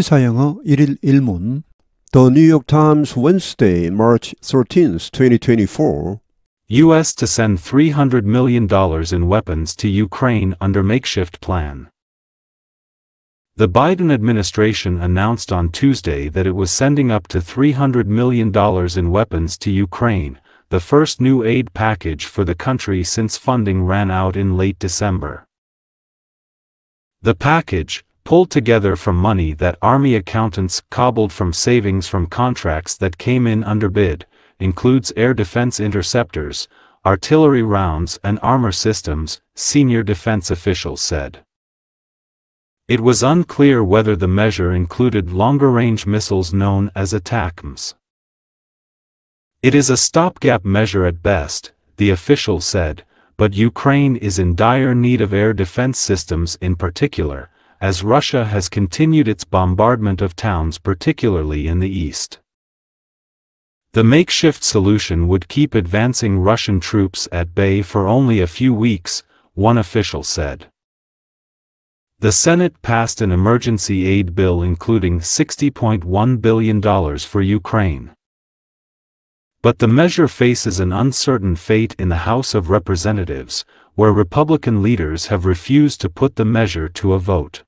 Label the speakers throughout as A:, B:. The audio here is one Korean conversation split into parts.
A: 시사영어 1일 1문 The New York Times Wednesday, March 13, 2024
B: U.S. to send $300 million in weapons to Ukraine under makeshift plan. The Biden administration announced on Tuesday that it was sending up to $300 million in weapons to Ukraine, the first new aid package for the country since funding ran out in late December. The package, pulled together from money that Army accountants cobbled from savings from contracts that came in under bid, includes air defense interceptors, artillery rounds and armor systems, senior defense officials said. It was unclear whether the measure included longer-range missiles known as ATACMS. It is a stopgap measure at best, the official said, but Ukraine is in dire need of air defense systems in particular, as Russia has continued its bombardment of towns particularly in the east. The makeshift solution would keep advancing Russian troops at bay for only a few weeks, one official said. The Senate passed an emergency aid bill including $60.1 billion for Ukraine. But the measure faces an uncertain fate in the House of Representatives, where Republican leaders have refused to put the measure to a vote.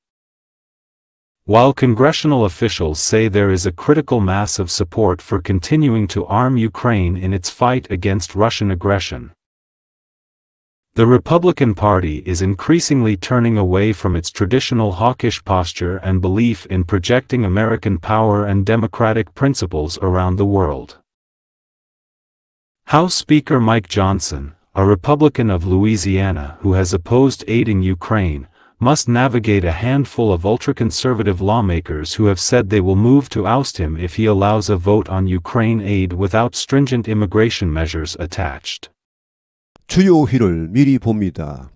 B: While congressional officials say there is a critical mass of support for continuing to arm Ukraine in its fight against Russian aggression, the Republican Party is increasingly turning away from its traditional hawkish posture and belief in projecting American power and democratic principles around the world. House Speaker Mike Johnson, a Republican of Louisiana who has opposed aiding Ukraine, must navigate a handful of ultra-conservative lawmakers who have said they will move to oust him if he allows a vote on Ukraine aid without stringent immigration measures attached. 주요 휠을 미리 봅니다.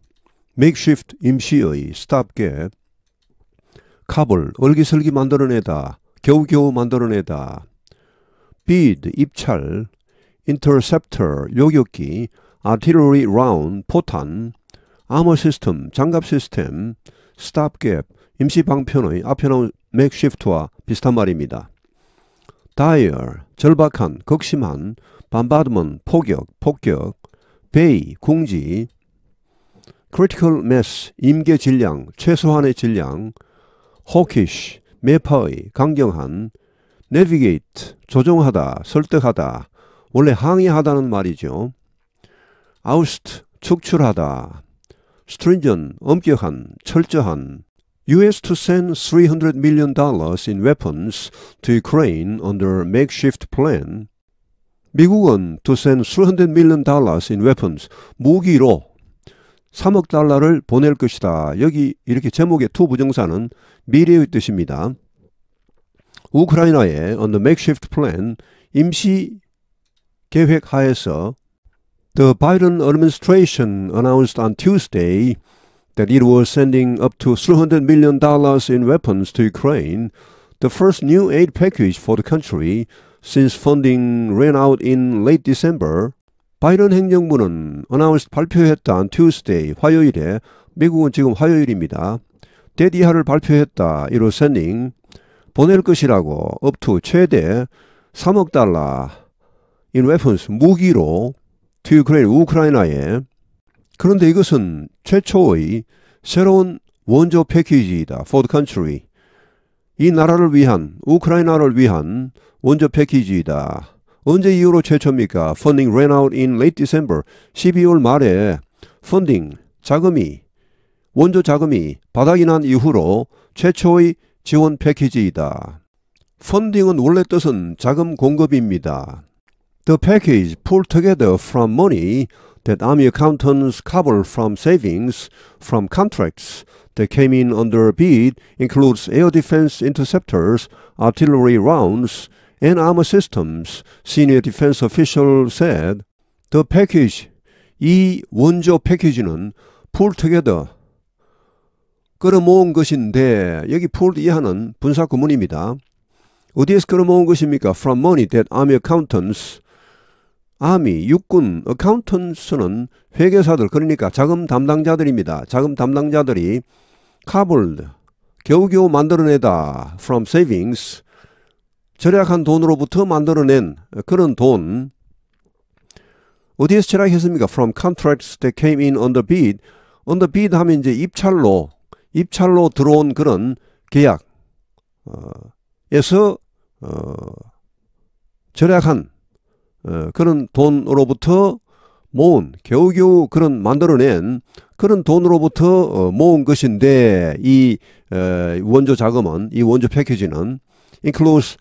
A: makeshift 임시의 stopgap 캅을 얼기설기 만들어내다, 겨우겨우 만들어내다. bid 입찰, interceptor 요격기, artillery round 포탄, 아머 시스템, 장갑 시스템, 스탑갭, 임시 방편의 앞에 나온 맥시프트와 비슷한 말입니다. 다이얼, 절박한, 극심한, 반바드먼, 포격, 폭격, 베이, 궁지, c r i t i c 임계 질량, 최소한의 질량, h a w 매파의, 강경한, n a v i g 조종하다, 설득하다, 원래 항의하다는 말이죠. oust, 축출하다, stringent, 엄격한, 철저한 U.S. to send $300 million in weapons to Ukraine under makeshift plan. 미국은 to send $300 million in weapons, 무기로 3억 달러를 보낼 것이다. 여기 이렇게 제목의 투 부정사는 미래의 뜻입니다. 우크라이나의 under makeshift plan, 임시 계획 하에서 The Biden administration announced on Tuesday that it was sending up to $300 million in weapons to Ukraine, the first new aid package for the country since funding ran out in late December. 바이든 행정부는 announced 발표했다 on Tuesday 화요일에 미국은 지금 화요일입니다. 대디하를 발표했다 이로 sending 보낼 것이라고 up to 최대 3억 달러 in weapons 무기로 우크라이나, 우크라이나에. 그런데 이것은 최초의 새로운 원조 패키지이다. 포드 컨트리. 이 나라를 위한 우크라이나를 위한 원조 패키지이다. 언제 이후로 최초입니까? Funding ran out in late December. 12월 말에 펀딩 자금이 원조 자금이 바닥이 난 이후로 최초의 지원 패키지이다. 펀딩은 원래 뜻은 자금 공급입니다. The package pulled together from money that army accountants cobble from savings from contracts that came in under a bid includes air defense interceptors, artillery rounds, and armor systems, senior defense official said. The package, 이 원조 패키지는 pulled together, 끌어모은 것인데 여기 pulled 이하는 분사구문입니다 어디에서 끌어모은 것입니까? From money that army accountants 아미, 육군, 어카운턴스는 회계사들, 그러니까 자금 담당자들입니다. 자금 담당자들이 카블 겨우겨우 만들어내다, from savings, 절약한 돈으로부터 만들어낸 그런 돈, 어디에서 절약했습니까? From contracts that came in on the bid. on the bid 하면 이제 입찰로, 입찰로 들어온 그런 계약에서 어, 절약한 어, 그런 돈으로부터 모은 겨우겨우 그런 만들어낸 그런 돈으로부터 어, 모은 것인데 이 어, 원조 자금은 이 원조 패키지는 includes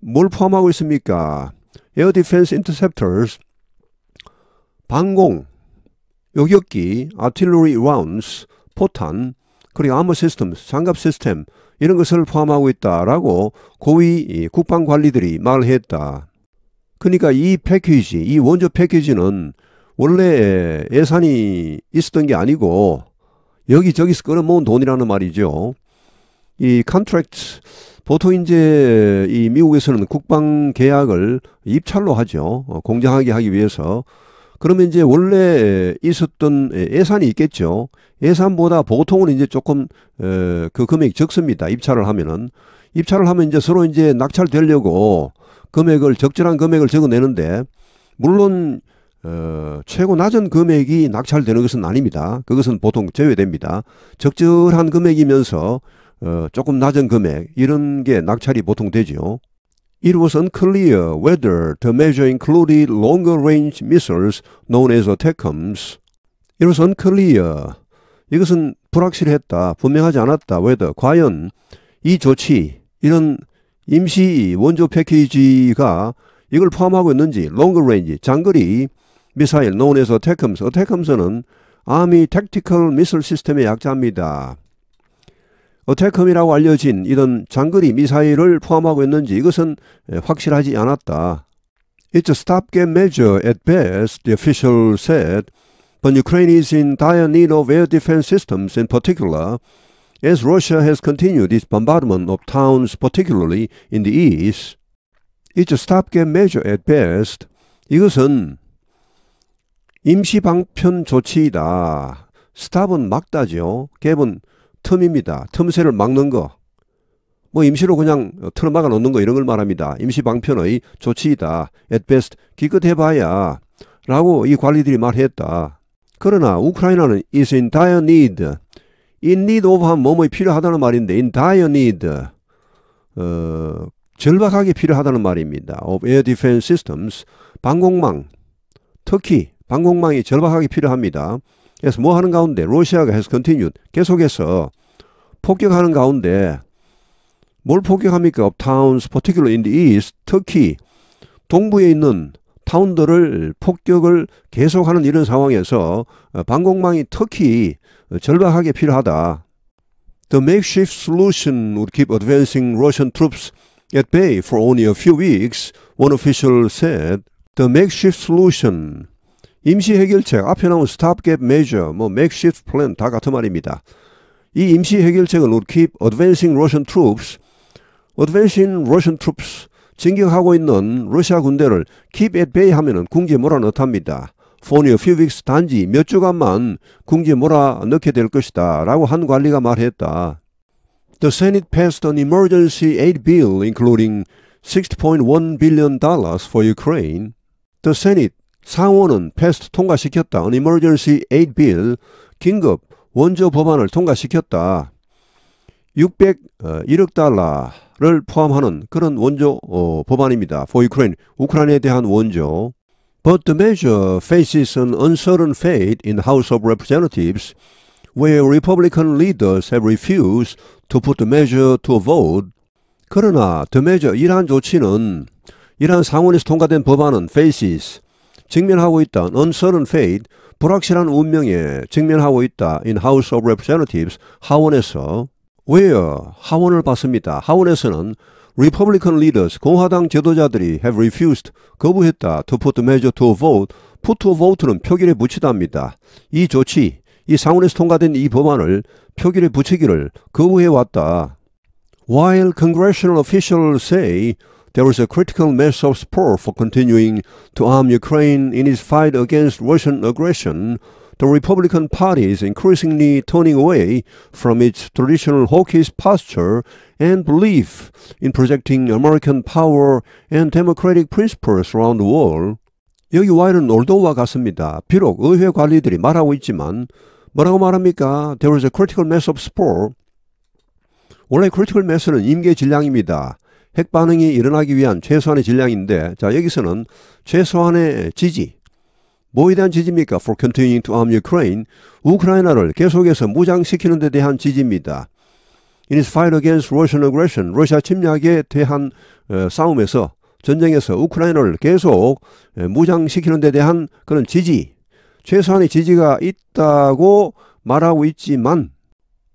A: 뭘 포함하고 있습니까? Air Defense Interceptors 방공 요격기 artillery rounds 포탄 그리고 암호 시스템 장갑 시스템 이런 것을 포함하고 있다라고 고위 국방관리들이 말했다. 그러니까 이 패키지, 이 원조 패키지는 원래 예산이 있었던 게 아니고 여기저기서 끌어모은 돈이라는 말이죠. 이 컨트랙트 보통 이제 이 미국에서는 국방 계약을 입찰로 하죠. 어, 공정하게 하기 위해서. 그러면 이제 원래 있었던 예산이 있겠죠. 예산보다 보통은 이제 조금 그 금액이 적습니다. 입찰을 하면은 입찰을 하면 이제 서로 이제 낙찰되려고 금액을 적절한 금액을 적어내는데 물론 어, 최고 낮은 금액이 낙찰되는 것은 아닙니다. 그것은 보통 제외됩니다. 적절한 금액이면서 어, 조금 낮은 금액 이런 게 낙찰이 보통 되지 It was unclear whether the measure included longer range missiles known as TACMs. It was unclear. 이것은 불확실했다. 분명하지 않았다. whether 과연 이 조치 이런 임시 원조 패키지가 이걸 포함하고 있는지 롱거 레인지 장거리 미사일 논에서 테컴스 어테컴스는 아미 택티컬 미술 시스템의 약자입니다. 어테컴이라고 알려진 이런 장거리 미사일을 포함하고 있는지 이것은 확실하지 않았다. It's a stopgap measure at best, the official said, but Ukraine is in dire need of air defense systems in particular. As Russia has continued its bombardment of towns, particularly in the east, it's a stopgap measure at best. 이것은 임시 방편 조치이다. 스탑은 막다죠. 갭은 틈입니다. 틈새를 막는 거. 뭐 임시로 그냥 틀어 막아 놓는 거 이런 걸 말합니다. 임시 방편의 조치이다. at best 기껏해봐야 라고 이 관리들이 말했다. 그러나 우크라이나는 is in dire need in need of 한 뭐뭐이 필요하다는 말인데 in dire need 어, 절박하게 필요하다는 말입니다. of air defense systems 방공망 특히 방공망이 절박하게 필요합니다. 그래서 뭐 하는 가운데 러시아가 has continued 계속해서 폭격하는 가운데 뭘 폭격합니까? of towns particularly in the east 특히 동부에 있는 파운더를 폭격을 계속하는 이런 상황에서 방공망이 특히 절박하게 필요하다. The makeshift solution would keep advancing Russian troops at bay for only a few weeks, one official said. The makeshift solution 임시 해결책 앞에 나온 stop gap measure, 뭐 makeshift plan 다 같은 말입니다. 이 임시 해결책은 would keep advancing Russian troops, advancing Russian troops 진격하고 있는 러시아 군대를 keep at bay 하면은 궁지에 몰아넣답니다. 폰이 few weeks 단지 몇 주간만 궁지에 몰아넣게 될 것이다 라고 한 관리가 말했다. The Senate passed an emergency aid bill including 6.1 billion dollars for Ukraine. The Senate 상원은 패스트 통과시켰다. An emergency aid bill 긴급 원조 법안을 통과시켰다. 601억 달러 를 포함하는 그런 원조 어, 법안입니다. For Ukraine, 우크라이나에 대한 원조. But the measure faces an uncertain fate in the House of Representatives, where Republican leaders have refused to put the measure to a vote. 그러나 the measure, 이러한 조치는 이러한 상원에서 통과된 법안은 faces, 직면하고 있다. uncertain fate, 불확실한 운명에 직면하고 있다. in House of Representatives, 하원에서. where 하원을 봤습니다. 하원에서는 Republican leaders, 공화당 제도자들이 have refused, 거부했다, to put measure to a vote, put to a vote는 표결에 붙이답니다. 이 조치, 이 상원에서 통과된 이 법안을 표결에 붙이기를 거부해왔다. While congressional officials say there is a critical mass of support for continuing to arm Ukraine in its fight against Russian aggression, the Republican Party is increasingly turning away from its traditional hawkish posture and belief in projecting American power and democratic principles around the world. 여기 와일은 올도와 같습니다. 비록 의회 관리들이 말하고 있지만 뭐라고 말합니까? There is a critical mass of s p o r t 원래 critical mass는 임계 질량입니다. 핵 반응이 일어나기 위한 최소한의 질량인데 자 여기서는 최소한의 지지 뭐에 대한 지지입니까? For continuing to arm Ukraine. 우크라이나를 계속해서 무장시키는 데 대한 지지입니다. In i s fight against Russian aggression. 러시아 침략에 대한 어, 싸움에서 전쟁에서 우크라이나를 계속 무장시키는 데 대한 그런 지지, 최소한의 지지가 있다고 말하고 있지만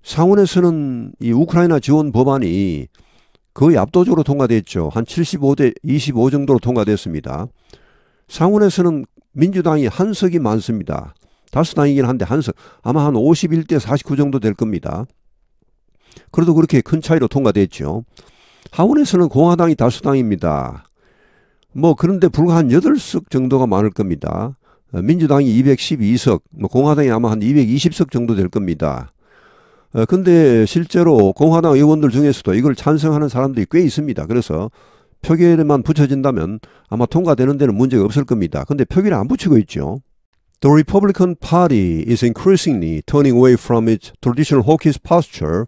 A: 상원에서는 이 우크라이나 지원 법안이 거의 압도적으로 통과됐죠. 한 75대 25 정도로 통과됐습니다. 상원에서는 민주당이 한석이 많습니다. 다수당이긴 한데 한석 아마 한 51대 49 정도 될 겁니다. 그래도 그렇게 큰 차이로 통과됐죠. 하원에서는 공화당이 다수당입니다. 뭐 그런데 불과 한 8석 정도가 많을 겁니다. 어, 민주당이 212석, 뭐 공화당이 아마 한 220석 정도 될 겁니다. 어, 근데 실제로 공화당 의원들 중에서도 이걸 찬성하는 사람들이 꽤 있습니다. 그래서 표기에만 붙여진다면 아마 통과되는 데는 문제가 없을 겁니다. 근데 표기를 안 붙이고 있죠. The Republican Party is increasingly turning away from its traditional hawkish posture.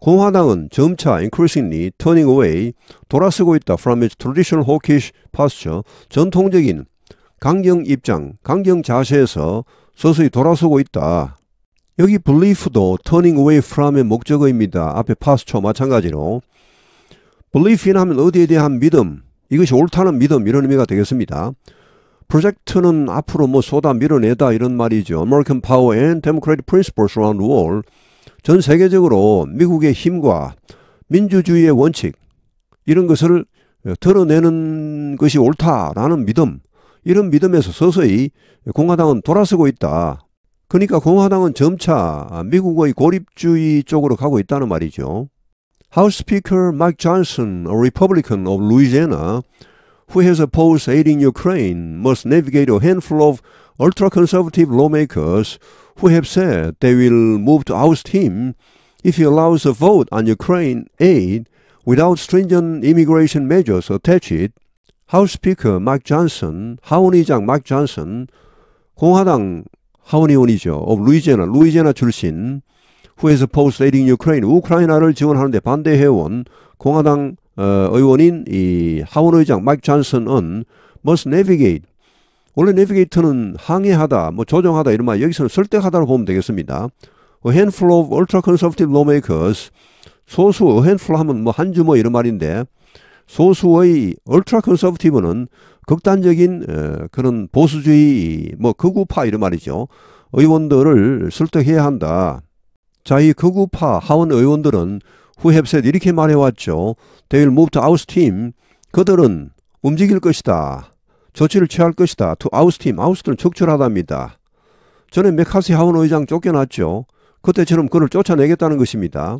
A: 공화당은 점차 increasingly turning away 돌아서고 있다 from its traditional hawkish posture 전통적인 강경 입장, 강경 자세에서 서서히 돌아서고 있다. 여기 belief도 turning away from의 목적어입니다. 앞에 파스초 마찬가지로 b e l i e v e i 하면 어디에 대한 믿음, 이것이 옳다는 믿음 이런 의미가 되겠습니다. 프로젝트는 앞으로 뭐 쏟아 밀어내다 이런 말이죠. American Power and Democratic Principles Around the World. 전 세계적으로 미국의 힘과 민주주의의 원칙 이런 것을 드러내는 것이 옳다라는 믿음 이런 믿음에서 서서히 공화당은 돌아서고 있다. 그러니까 공화당은 점차 미국의 고립주의 쪽으로 가고 있다는 말이죠. House Speaker Mike Johnson, a Republican of Louisiana, who has opposed aid in Ukraine, must navigate a handful of ultra conservative lawmakers who have said they will move to oust him if he allows a vote on Ukraine aid without stringent immigration measures attached. House Speaker Mike Johnson, 하원의장 Mike Johnson, 공화당 하원의원이죠. of Louisiana, Louisiana 출신 후에 o 포 u 레이딩 유크라 a i 우크라이나를 지원하는데 반대해온 공화당 어, 의원인 이 하원의장 마이크 찬슨은 must navigate. 원래 navigate는 항해하다, 뭐 조정하다 이런 말 여기서는 설득하다로 보면 되겠습니다. A handful of ultra-conservative lawmakers, 소수, a handful 하면 뭐한 주뭐 뭐 이런 말인데 소수의 ultra-conservative는 극단적인 어, 그런 보수주의, 뭐 극우파 이런 말이죠. 의원들을 설득해야 한다. 자, 이 극우파 하원 의원들은 후햅셋 이렇게 말해왔죠. They will move to oust him. 그들은 움직일 것이다. 조치를 취할 것이다. To oust him. oust는 적출하답니다. 전에 메카시 하원 의장 쫓겨났죠. 그때처럼 그를 쫓아내겠다는 것입니다.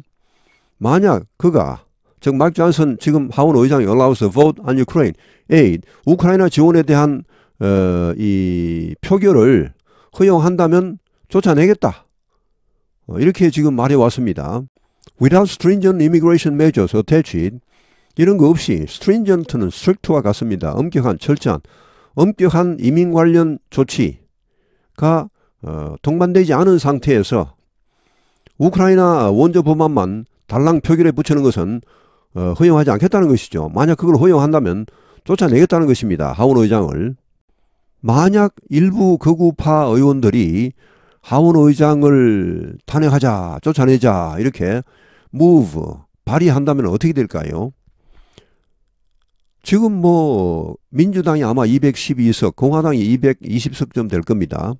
A: 만약 그가 즉 마크 존슨 지금 하원 의장이 올라와서 vote on Ukraine aid 우크라이나 지원에 대한 어, 이 표결을 허용한다면 쫓아내겠다. 어, 이렇게 지금 말해왔습니다. Without stringent immigration measures attached 이런 거 없이 stringent는 strict와 같습니다. 엄격한, 철저한, 엄격한 이민 관련 조치가 어, 동반되지 않은 상태에서 우크라이나 원조 법안만 달랑 표결에 붙이는 것은 어, 허용하지 않겠다는 것이죠. 만약 그걸 허용한다면 쫓아내겠다는 것입니다. 하원 의장을. 만약 일부 거구파 의원들이 하원 의장을 탄핵하자, 쫓아내자 이렇게 move 발의한다면 어떻게 될까요? 지금 뭐 민주당이 아마 212석, 공화당이 220석쯤 될 겁니다.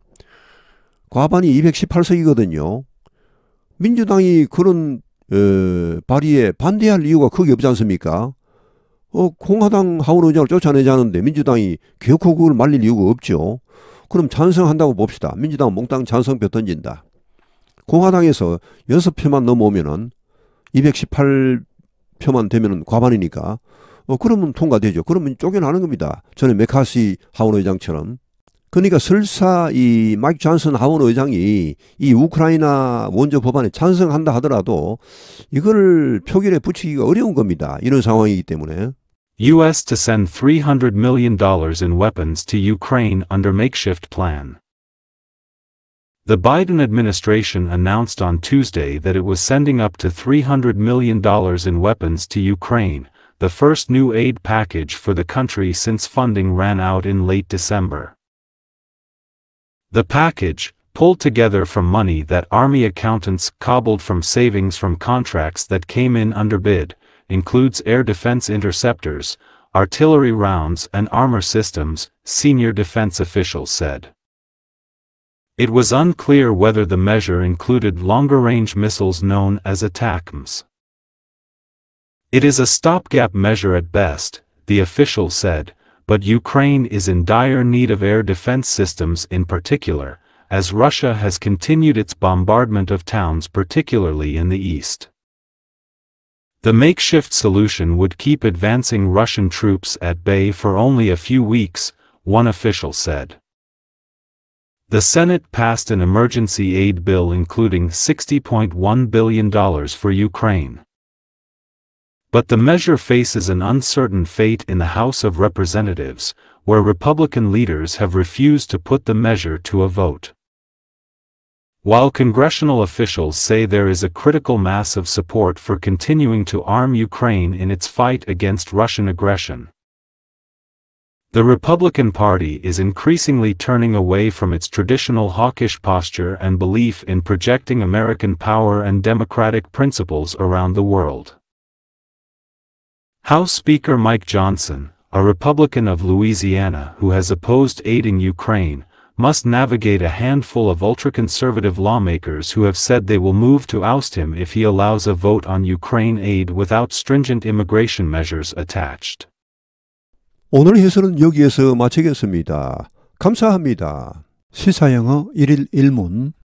A: 과반이 218석이거든요. 민주당이 그런 에, 어, 발의에 반대할 이유가 크게 없지 않습니까? 어, 공화당 하원 의장을 쫓아내자는데 민주당이 결코 그걸 말릴 이유가 없죠. 그럼 찬성한다고 봅시다. 민주당 몽땅 찬성표 던진다. 공화당에서 6표만 넘어오면은 218표만 되면은 과반이니까 어 그러면 통과되죠. 그러면 쪼개나는 겁니다. 전에 메카시 하원 의장처럼. 그러니까 설사 이 마이크 존슨 하원 의장이 이 우크라이나 원조 법안에 찬성한다 하더라도 이걸 표결에 붙이기가 어려운 겁니다. 이런 상황이기
B: 때문에. U.S. to send $300 million in weapons to Ukraine under makeshift plan. The Biden administration announced on Tuesday that it was sending up to $300 million in weapons to Ukraine, the first new aid package for the country since funding ran out in late December. The package, pulled together from money that Army accountants cobbled from savings from contracts that came in under bid, includes air defense interceptors, artillery rounds and armor systems, senior defense officials said. It was unclear whether the measure included longer-range missiles known as ATACMS. It is a stopgap measure at best, the official said, but Ukraine is in dire need of air defense systems in particular, as Russia has continued its bombardment of towns particularly in the east. The makeshift solution would keep advancing Russian troops at bay for only a few weeks, one official said. The Senate passed an emergency aid bill including $60.1 billion for Ukraine. But the measure faces an uncertain fate in the House of Representatives, where Republican leaders have refused to put the measure to a vote. While congressional officials say there is a critical mass of support for continuing to arm Ukraine in its fight against Russian aggression. The Republican Party is increasingly turning away from its traditional hawkish posture and belief in projecting American power and democratic principles around the world. House Speaker Mike Johnson, a Republican of Louisiana who has opposed aid in Ukraine, must navigate a handful of ultra-conservative lawmakers who have said they will move to oust him if he allows a vote on Ukraine aid without stringent immigration measures attached.
A: 오늘 해설은 여기에서 마치겠습니다. 감사합니다. 시사영어 1일 1문